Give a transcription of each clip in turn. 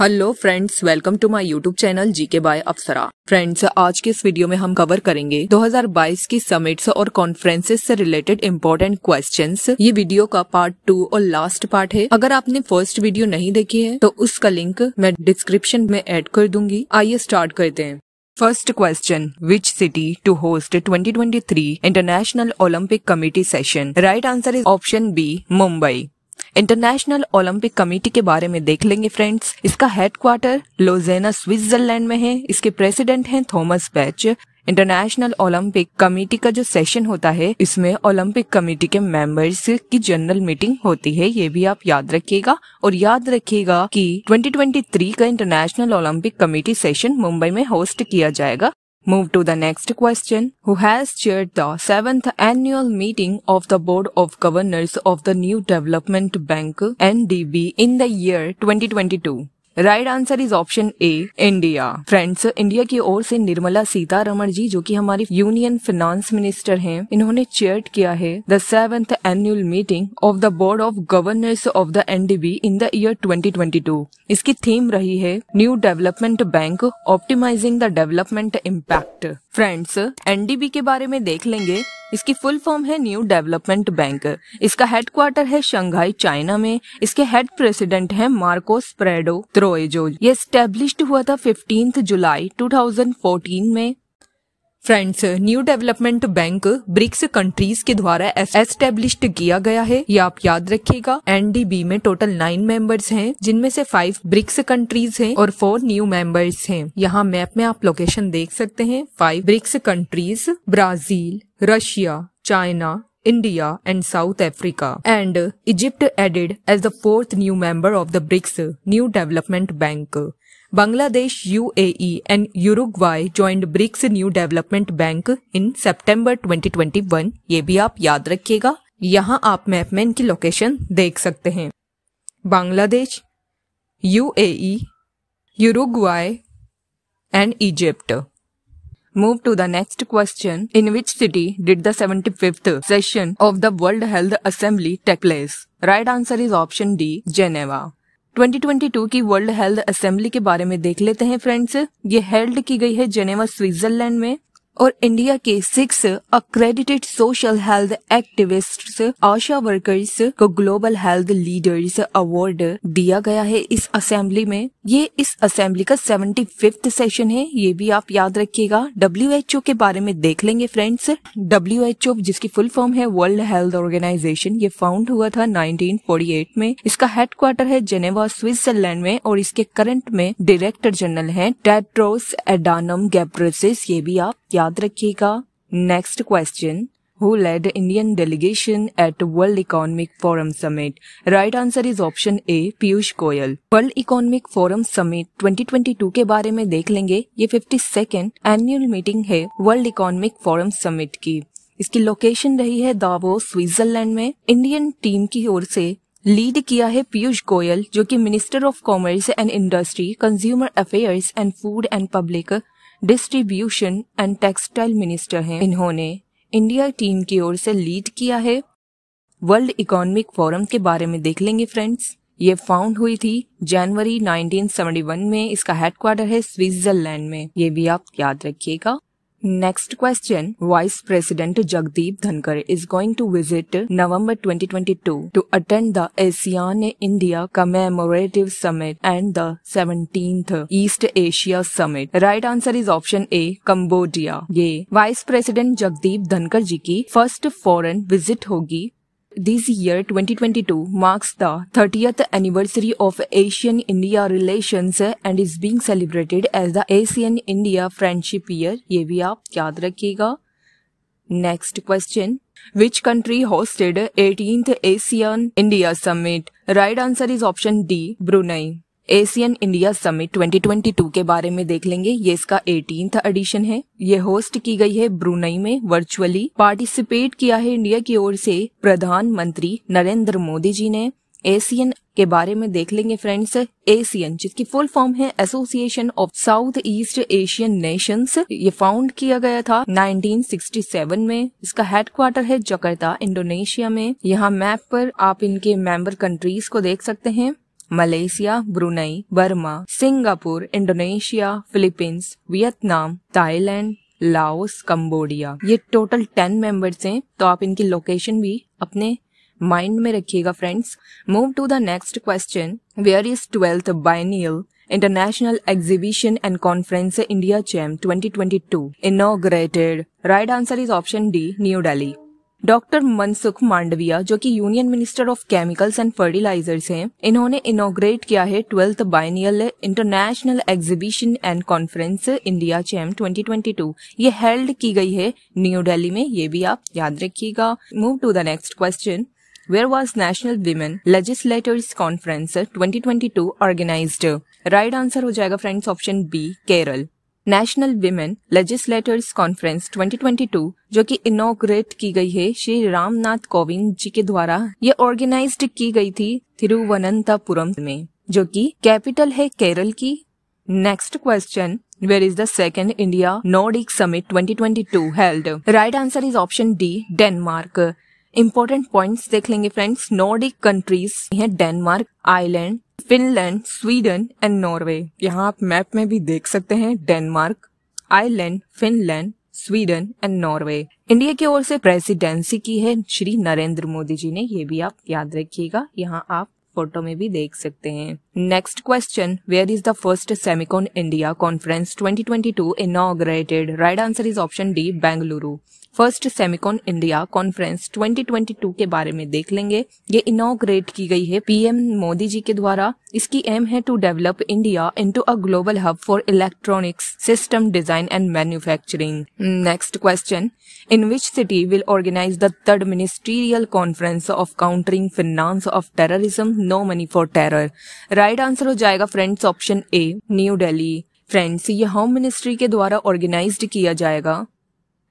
Hello friends welcome to my YouTube channel GK by Afsara friends आज के इस video में हम कवर करेंगे 2022 की समिट्स और कॉन्फ्रेंसेस से रिलेटेड इम्पोर्टेंट क्वेश्चंस ये वीडियो का पार्ट टू और लास्ट पार्ट है अगर आपने फर्स्ट वीडियो नहीं देखी है तो उसका लिंक मैं डिस्क्रिप्शन में एड कर दूंगी आइए स्टार्ट करते हैं first question which city to host 2023 international Olympic committee session right answer is option B Mumbai international Olympic committee के बारे में देख लेंगे फ्रेंड्स इसका हेडक्वार्टर लोजेना स्विट्जरलैंड में है इसके प्रेसिडेंट हैं Thomas Bach international Olympic committee का जो सेशन होता है इसमें ओलंपिक कमेटी के मेंबर्स की जनरल मीटिंग होती है ये भी आप याद रखिएगा और याद रखिएगा कि 2023 का international Olympic committee session Mumbai में होस्ट किया जाएगा Move to the next question. Who has chaired the seventh annual meeting of the Board of Governors of the New Development Bank NDB in the year 2022? Right answer is option A India friends India की ओर से निर्मला सीतारमण जी जो कि हमारी union finance minister हैं इन्होंने chair किया है the seventh annual meeting of the board of governors of the NDB in the year 2022 इसकी थीम रही है new development bank optimizing the development impact friends NDB के बारे में देख लेंगे इसकी फुल फॉर्म है न्यू डेवलपमेंट बैंक इसका हेडक्वार्टर है शंघाई चाइना में इसके हेड प्रेसिडेंट हैं मार्कोस प्रेडो त्रोएजो ये स्टेब्लिश हुआ था 15 जुलाई 2014 में friends new development bank BRICS countries के द्वारा एस्टेब्लिश किया गया है ये आप याद रखिएगा एनडीबी में टोटल नाइन मेंबर्स हैं जिनमें से फाइव ब्रिक्स कंट्रीज हैं और फोर न्यू मेंबर्स हैं यहाँ मैप में आप लोकेशन देख सकते हैं five BRICS countries Brazil Russia China India and South Africa and Egypt added as the fourth new member of the BRICS new development bank Bangladesh, UAE, and Uruguay joined BRICS New Development Bank in September 2021. ये भी आप याद रखिएगा यहाँ आप map में इनकी location देख सकते हैं Bangladesh UAE, Uruguay, and Egypt. Move to the next question. In which city did the 75th session of the World Health Assembly take place? Right answer is option D, Geneva. 2022 की world health assembly के बारे में देख लेते हैं friends ये held की गई है जेनेवा स्विट्जरलैंड में और इंडिया के six accredited social health activist ASHA workers को ग्लोबल हेल्थ लीडर्स अवार्ड दिया गया है इस असेंबली में ये इस असेंबली का सेवेंटी फिफ्थ सेशन है ये भी आप याद रखिएगा डब्ल्यू एच ओ के बारे में देख लेंगे फ्रेंड्स डब्ल्यू एच ओ जिसकी फुल फॉर्म है वर्ल्ड हेल्थ ऑर्गेनाइजेशन ये फाउंड हुआ था एट में इसका हेडक्वार्टर है जेनेवा स्विट्जरलैंड में और इसके करंट में डायरेक्टर जनरल है टेट्रोस एडानम गैब्रोसिस ये भी आप याद याद रखिएगा next question who led Indian delegation at world economic forum summit right answer is option A Piyush Goyal world economic forum summit 2022 के बारे में देख लेंगे ये फिफ्टी सेकेंड एनुअल मीटिंग है वर्ल्ड इकोनॉमिक फोरम समिट की इसकी लोकेशन रही है दावो स्विट्जरलैंड में इंडियन टीम की ओर से लीड किया है पीयूष गोयल जो कि minister of commerce and industry consumer affairs and food and public distribution and textile minister हैं इन्होंने इंडिया टीम की ओर से लीड किया है वर्ल्ड इकोनॉमिक फोरम के बारे में देख लेंगे फ्रेंड्स ये फाउंड हुई थी जनवरी 1971 में इसका हेडक्वार्टर है स्विट्जरलैंड में ये भी आप याद रखिएगा Next question. Vice President Jagdeep Dhankar is going to visit November 2022 to attend the ASEAN India Commemorative Summit and the 17th East Asia Summit. Right answer is option A, Cambodia. ये Vice President Jagdeep Dhankar ji first foreign visit hogi. This year 2022 marks the 30th anniversary of Asian-India relations and is being celebrated as the Asian-India Friendship Year. ये भी आप याद रखिएगा. Next question. Which country hosted 18th Asian India Summit? Right answer is option D, Brunei. ASEAN India summit 2022 के बारे में देख लेंगे ये इसका एटीन एडिशन है ये होस्ट की गई है ब्रुनई में वर्चुअली पार्टिसिपेट किया है इंडिया की ओर से प्रधानमंत्री नरेंद्र मोदी जी ने एशियन के बारे में देख लेंगे फ्रेंड्स एशियन जिसकी फुल फॉर्म है association of South East Asian nations ये फाउंड किया गया था 1967 में इसका हेडक्वार्टर है जकार्ता इंडोनेशिया में यहाँ मैप पर आप इनके मेंबर कंट्रीज को देख सकते हैं Malaysia Brunei Burma Singapore Indonesia Philippines Vietnam Thailand Laos Cambodia ये टोटल टेन मेंबर्स हैं तो आप इनकी लोकेशन भी अपने माइंड में रखिएगा friends move to the next question where is twelfth biennial international exhibition and conference India Chem 2022 inaugurated right answer is option D new Delhi doctor Mansukh Mandaviya जो कि union minister of chemicals and fertilizers हैं इन्होंने inaugurate किया है twelfth biennial international exhibition and conference India Chem 2022 ये held की गई है न्यू दिल्ली में ये भी आप याद रखिएगा move to the next question Where was National Women Legislators Conference 2022 organized? Right right answer हो जाएगा friends option B Kerala national women legislators conference 2022 जो कि इनोग्रेट की गई है श्री रामनाथ कोविंद जी के द्वारा ये ऑर्गेनाइज्ड की गई थी तिरुवनंतपुरम में जो कि कैपिटल है केरल की next question Where is the second summit twenty twenty 2022 held right answer is option D Denmark important points देख लेंगे फ्रेंड्स नॉर्डिक कंट्रीज हैं Denmark Ireland Finland Sweden and Norway यहाँ आप मैप में भी देख सकते हैं Denmark Ireland Finland Sweden and Norway India की ओर से प्रेसिडेंसी की है श्री नरेंद्र मोदी जी ने ये भी आप याद रखिएगा यहाँ आप फोटो में भी देख सकते हैं next question where is the first Semicon India conference 2022 inaugurated right answer is option D Bengaluru first Semicon India conference 2022 के बारे में देख लेंगे ये इनोग्रेट की गई है पीएम मोदी जी के द्वारा इसकी एम है to develop India into a global hub for electronics system design and manufacturing next question in which city will organize the third ministerial conference of countering finance of terrorism no money for terror right answer हो जाएगा friends option A new Delhi friends ये home ministry के द्वारा organise किया जाएगा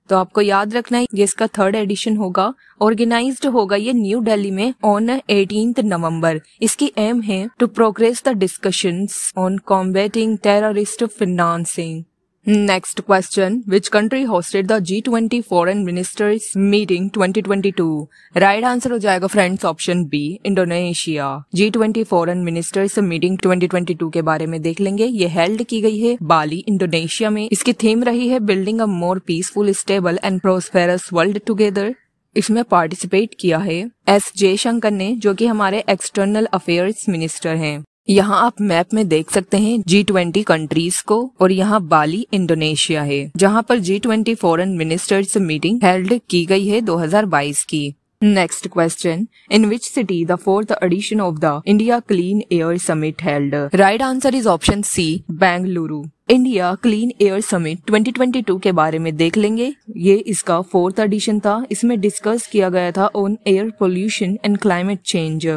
तो आपको याद रखना है ये इसका थर्ड एडिशन होगा ऑर्गेनाइज होगा ये न्यू दिल्ली में ऑन एटीन नवंबर इसकी एम है to progress the discussions on combating terrorist financing next question which country question. The G twenty the ministers meeting twenty twenty two right answer हो जाएगा friends option B Indonesia G twenty ministers meeting twenty twenty two के बारे में देख लेंगे ये held की गई है बाली इंडोनेशिया में इसकी थीम रही है building a more peaceful stable and prosperous world together इसमें पार्टिसिपेट किया है एस जयशंकर ने जो की हमारे एक्सटर्नल अफेयर्स मिनिस्टर है यहाँ आप मैप में देख सकते हैं जी ट्वेंटी कंट्रीज को और यहाँ बाली इंडोनेशिया है जहाँ पर G twenty foreign ministers meeting held की गई है 2022 की next question in which city the fourth edition of the India clean air summit held right answer is option C Bengaluru India clean air summit 2022 के बारे में देख लेंगे ये इसका फोर्थ एडिशन था इसमें डिस्कस किया गया था on air pollution and climate change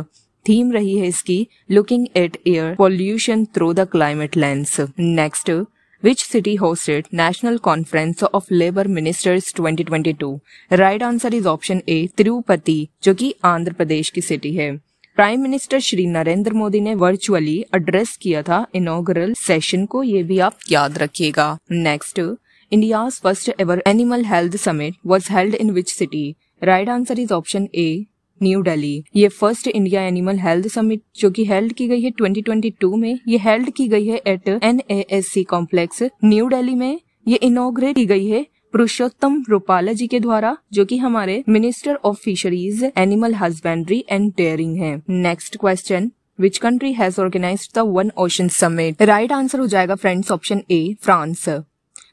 theme रही है इसकी looking at air pollution through the climate lens next which city hosted national conference of labour ministers 2022? Right answer is option A Tirupati जो कि आंध्र प्रदेश की सिटी है प्राइम मिनिस्टर श्री नरेंद्र मोदी ने virtually address किया था इनोग्रल सेशन को ये भी आप याद रखिएगा next India first ever animal health summit was held in which city right answer is option A new Delhi ये first India animal health summit जो कि हेल्ड की गई है 2022 में ये हेल्ड की गई है at an complex new Delhi में ये इनोग्रेट की गई है पुरुषोत्तम रूपाला जी के द्वारा जो कि हमारे minister of fisheries animal husbandry and dairying है next question which country has organize the one ocean summit right answer हो जाएगा friends option A France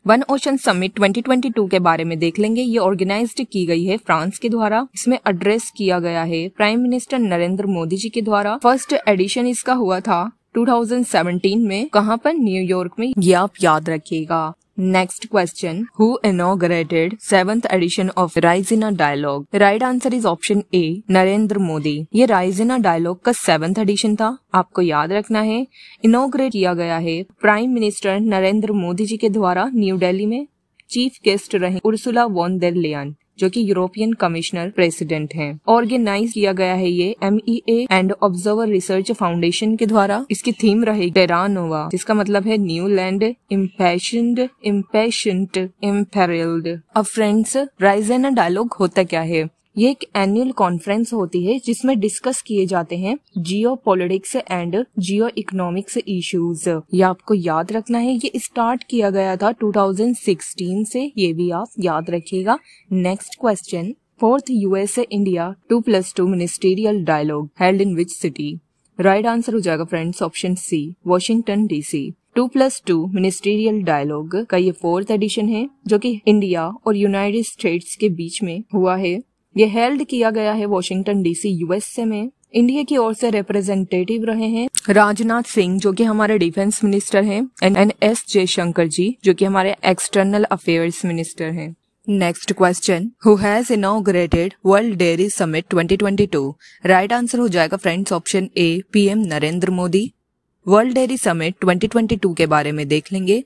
one ocean summit 2022 के बारे में देख लेंगे ये ऑर्गेनाइज की गई है फ्रांस के द्वारा इसमें एड्रेस किया गया है प्राइम मिनिस्टर नरेंद्र मोदी जी के द्वारा फर्स्ट एडिशन इसका हुआ था 2017 में कहां पर न्यूयॉर्क में ये आप याद रखिएगा next question who inaugurated seventh edition of Raisina dialogue right answer is option A Narendra Modi ये राइजिना डायलॉग का सेवंथ एडिशन था आपको याद रखना है इनोग्रेट किया गया है प्राइम मिनिस्टर नरेंद्र मोदी जी के द्वारा न्यू डेली में चीफ गेस्ट रहे उर्सुला वॉन देर लियान जो कि यूरोपियन कमिश्नर प्रेसिडेंट हैं ऑर्गेनाइज किया गया है ये M E and observer research foundation के द्वारा इसकी थीम रहेगी टेरानोवा जिसका मतलब है न्यू लैंड इम्पेशंड इम्पेशेंट अब फ्रेंड्स राइजेना डायलॉग होता क्या है ये एक एनुअल कॉन्फ्रेंस होती है जिसमें डिस्कस किए जाते हैं geopolitics and geoeconomics issues ये आपको याद रखना है ये स्टार्ट किया गया था 2016 से ये भी आप याद रखिएगा next question fourth USA India two plus two ministerial dialogue held in which city right answer हो जाएगा friends option C Washington DC two plus two ministerial dialogue का ये फोर्थ एडिशन है जो कि इंडिया और यूनाइटेड स्टेट्स के बीच में हुआ है ये हेल्ड किया गया है वॉशिंगटन डीसी यूएसए में इंडिया की ओर से रिप्रेजेंटेटिव रहे हैं राजनाथ सिंह जो कि हमारे डिफेंस मिनिस्टर हैं एन एस जयशंकर जी जो कि हमारे एक्सटर्नल अफेयर्स मिनिस्टर हैं next question who has inaugurated world dairy summit 2022? Right answer हो जाएगा friends option A PM Narendra Modi world dairy summit 2022 के बारे में देख लेंगे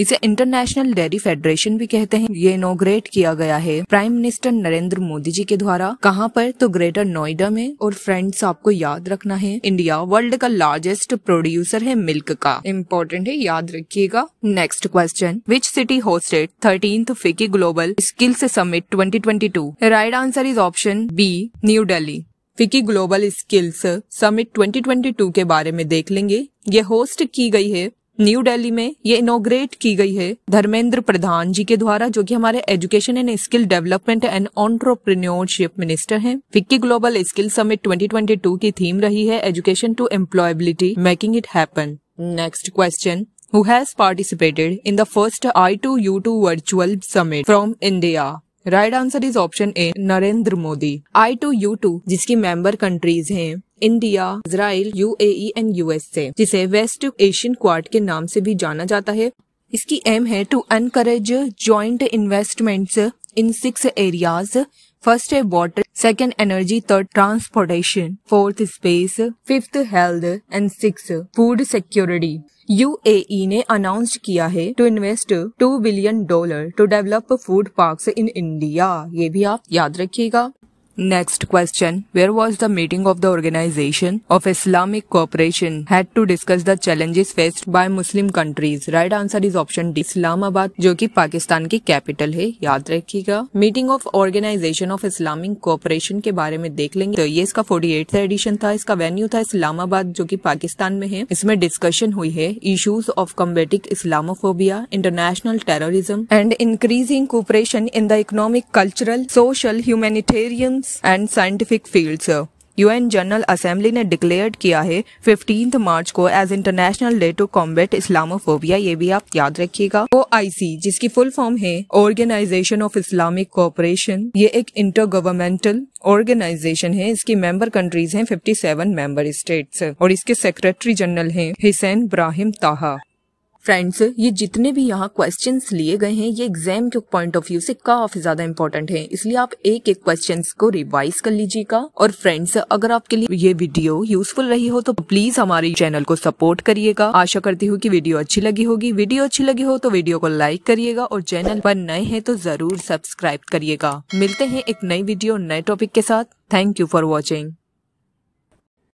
इसे इंटरनेशनल डेयरी फेडरेशन भी कहते हैं ये इनोग्रेट किया गया है प्राइम मिनिस्टर नरेंद्र मोदी जी के द्वारा कहाँ पर तो ग्रेटर नोएडा में और फ्रेंड्स आपको याद रखना है इंडिया वर्ल्ड का लार्जेस्ट प्रोड्यूसर है मिल्क का इम्पोर्टेंट है याद रखिएगा next question which city hosted thirteen FICCI global skills summit twenty twenty two right answer is option B new Delhi FICCI global skills summit 2022 के बारे में देख लेंगे ये होस्ट की गई है न्यू दिल्ली में ये इनोग्रेट की गई है धर्मेंद्र प्रधान जी के द्वारा जो कि हमारे education and skill development and entrepreneurship minister हैं फिक्की ग्लोबल स्किल समिट 2022 की थीम रही है education to employability making it happen next question who in the first I two U two virtual summit from India right answer is option A Narendra Modi I two U two जिसकी member countries हैं India Israel UAE and USA जिसे West Asian Quad के नाम से भी जाना जाता है इसकी एम है to encourage joint investments in six areas first है water second energy third transportation fourth space fifth health and six food security UAE ने अनाउंस किया है to invest two billion dollar to develop food parks in India ये भी आप याद रखिएगा Next question Where was the meeting of the Organization of Islamic Cooperation had to discuss the challenges faced by Muslim countries? Right answer is option D. Islamabad जो कि पाकिस्तान की capital है याद रखिएगा meeting of organisation of Islamic cooperation के बारे में देख लेंगे तो ये इसका फोर्टी एट एडिशन था इसका वेन्यू था इस्लामाबाद जो की पाकिस्तान में है इसमें डिस्कशन हुई है issues of combating Islamophobia international terrorism and increasing cooperation in the economic cultural social humanitarian and scientific U UN General Assembly ने डिक्लेयर किया है फिफ्टीन मार्च को as international day to combat Islamophobia ये भी आप याद रखिएगा ओ आईसी जिसकी फुल फॉर्म है ऑर्गेनाइजेशन ऑफ इस्लामिक कोऑपरेशन ये एक इंटर गवर्नमेंटल ऑर्गेनाइजेशन है इसकी मेंबर कंट्रीज हैं 57 मेंबर स्टेट्स और इसके सेक्रेटरी जनरल हैं हिसैन इब्राहिम ताहा फ्रेंड्स ये जितने भी यहाँ क्वेश्चन लिए गए हैं ये एग्जाम के पॉइंट ऑफ व्यू से काफी ज्यादा इंपॉर्टेंट है इसलिए आप एक एक क्वेश्चन को रिवाइज कर लीजिएगा और फ्रेंड्स अगर आपके लिए ये वीडियो यूजफुल रही हो तो प्लीज हमारे चैनल को सपोर्ट करिएगा आशा करती हूँ की वीडियो अच्छी लगी होगी वीडियो अच्छी लगी हो तो वीडियो को लाइक करिएगा और चैनल पर नए हैं तो जरूर सब्सक्राइब करिएगा मिलते हैं एक नई वीडियो नए टॉपिक के साथ थैंक यू फॉर वॉचिंग